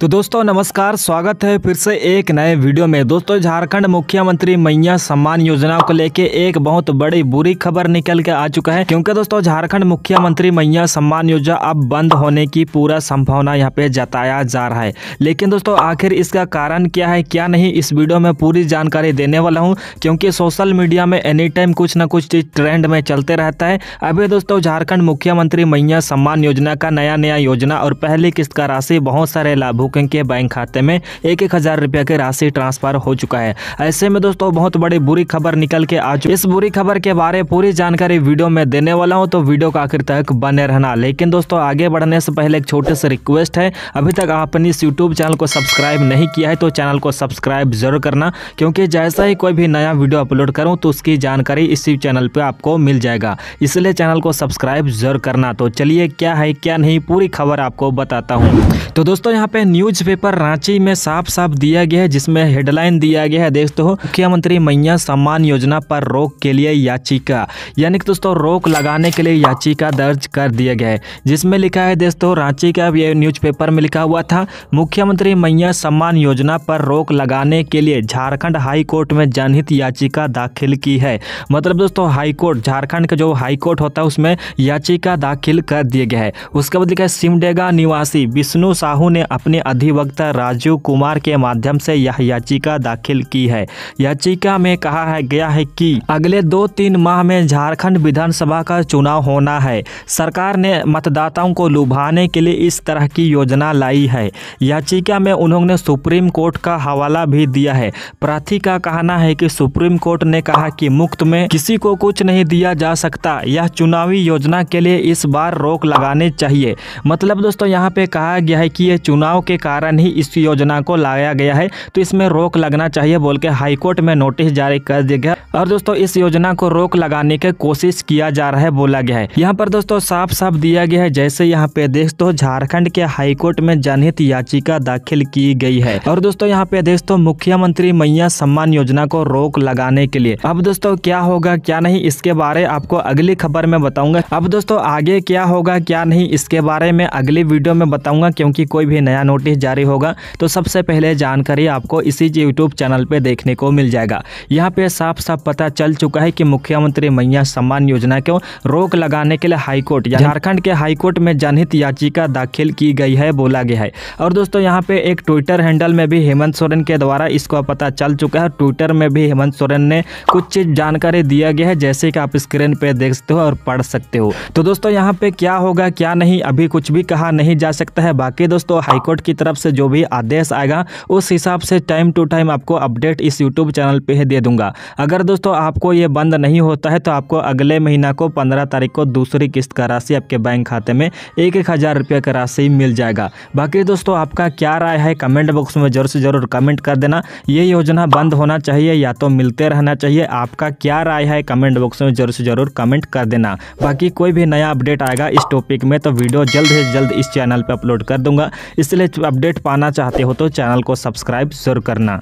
तो दोस्तों नमस्कार स्वागत है फिर से एक नए वीडियो में दोस्तों झारखंड मुख्यमंत्री मैया सम्मान योजना को लेके एक बहुत बड़ी बुरी खबर निकल के आ चुका है क्योंकि दोस्तों झारखंड मुख्यमंत्री मैया सम्मान योजना अब बंद होने की पूरा संभावना यहाँ पे जताया जा रहा है लेकिन दोस्तों आखिर इसका कारण क्या है क्या नहीं इस वीडियो में पूरी जानकारी देने वाला हूँ क्योंकि सोशल मीडिया में एनी टाइम कुछ ना कुछ चीज ट्रेंड में चलते रहता है अभी दोस्तों झारखंड मुख्यमंत्री मैया सम्मान योजना का नया नया योजना और पहली किस्त का राशि बहुत सारे लाभुक बुकिंग के बैंक खाते में एक एक हज़ार रुपया की राशि ट्रांसफर हो चुका है ऐसे में दोस्तों बहुत बड़ी बुरी खबर निकल के आज इस बुरी खबर के बारे पूरी जानकारी वीडियो में देने वाला हूँ तो वीडियो का आखिर तक बने रहना लेकिन दोस्तों आगे बढ़ने से पहले एक छोटे से रिक्वेस्ट है अभी तक आपने इस यूट्यूब चैनल को सब्सक्राइब नहीं किया है तो चैनल को सब्सक्राइब जरूर करना क्योंकि जैसा ही कोई भी नया वीडियो अपलोड करूँ तो उसकी जानकारी इसी चैनल पर आपको मिल जाएगा इसलिए चैनल को सब्सक्राइब जरूर करना तो चलिए क्या है क्या नहीं पूरी खबर आपको बताता हूँ तो दोस्तों यहाँ पे न्यूज़पेपर रांची में साफ साफ दिया गया है जिसमें हेडलाइन दिया गया है देखते हो मुख्यमंत्री मैया सम्मान योजना पर रोक के लिए याचिका यानी कि दोस्तों रोक लगाने के लिए याचिका दर्ज कर दिया गया है जिसमें लिखा है दोस्तों रांची का यह न्यूज़पेपर में लिखा हुआ था मुख्यमंत्री मैया सम्मान योजना पर रोक लगाने के लिए झारखंड हाईकोर्ट में जनहित याचिका दाखिल की है मतलब दोस्तों हाईकोर्ट झारखंड का जो हाईकोर्ट होता है उसमें याचिका दाखिल कर दिया गया है उसके बाद लिखा है सिमडेगा निवासी विष्णु साहू ने अपने अधिवक्ता राजीव कुमार के माध्यम से यह याचिका दाखिल की है याचिका में कहा है गया है कि अगले दो तीन माह में झारखंड विधानसभा का चुनाव होना है सरकार ने मतदाताओं को लुभाने के लिए इस तरह की योजना लाई है याचिका में उन्होंने सुप्रीम कोर्ट का हवाला भी दिया है प्रार्थी का कहना है की सुप्रीम कोर्ट ने कहा की मुफ्त में किसी को कुछ नहीं दिया जा सकता यह चुनावी योजना के लिए इस बार रोक लगाने चाहिए मतलब दोस्तों यहाँ पे कहा गया है कि ये चुनाव के कारण ही इस योजना को लाया गया है तो इसमें रोक लगना चाहिए बोल के हाईकोर्ट में नोटिस जारी कर दिया गया और दोस्तों इस योजना को रोक लगाने की कोशिश किया जा रहा है बोला गया है यहाँ पर दोस्तों साफ साफ दिया गया है जैसे यहाँ पे देख दो तो झारखंड के हाईकोर्ट में जनहित याचिका दाखिल की गई है और दोस्तों यहाँ पे देख दो तो मुख्यमंत्री मैया सम्मान योजना को रोक लगाने के लिए अब दोस्तों क्या होगा क्या नहीं इसके बारे आपको अगली खबर में बताऊंगा अब दोस्तों आगे क्या होगा क्या नहीं इसके बारे में अगली वीडियो में बताऊंगा क्योंकि कोई भी नया नोट नोटिस जारी होगा तो सबसे पहले जानकारी आपको इसी यूट्यूब चैनल पर देखने को मिल जाएगा यहाँ पे साफ साफ पता चल चुका है कि मुख्यमंत्री मैया सम्मान योजना को रोक लगाने के लिए हाईकोर्ट झारखंड के हाईकोर्ट में जनहित याचिका दाखिल की गई है बोला गया है और दोस्तों यहाँ पे एक ट्विटर हैंडल में भी हेमंत सोरेन के द्वारा इसको पता चल चुका है ट्विटर में भी हेमंत सोरेन ने कुछ चीज जानकारी दिया गया है जैसे कि आप स्क्रीन पे देख सकते हो और पढ़ सकते हो तो दोस्तों यहाँ पे क्या होगा क्या नहीं अभी कुछ भी कहा नहीं जा सकता है बाकी दोस्तों हाईकोर्ट की तरफ से जो भी आदेश आएगा उस हिसाब से टाइम टू टाइम आपको अपडेट इस यूट्यूब चैनल पर दे दूंगा अगर दोस्तों आपको ये बंद नहीं होता है तो आपको अगले महीना को पंद्रह तारीख को दूसरी किस्त का राशि आपके बैंक खाते में एक एक हज़ार रुपये का राशि मिल जाएगा बाकी दोस्तों आपका क्या राय है कमेंट बॉक्स में जरूर से जरूर कमेंट कर देना ये योजना बंद होना चाहिए या तो मिलते रहना चाहिए आपका क्या राय है कमेंट बॉक्स में जरूर से जरूर कमेंट कर देना बाकी कोई भी नया अपडेट आएगा इस टॉपिक में तो वीडियो जल्द से जल्द इस चैनल पर अपलोड कर दूंगा इसलिए अपडेट पाना चाहते हो तो चैनल को सब्सक्राइब जरूर करना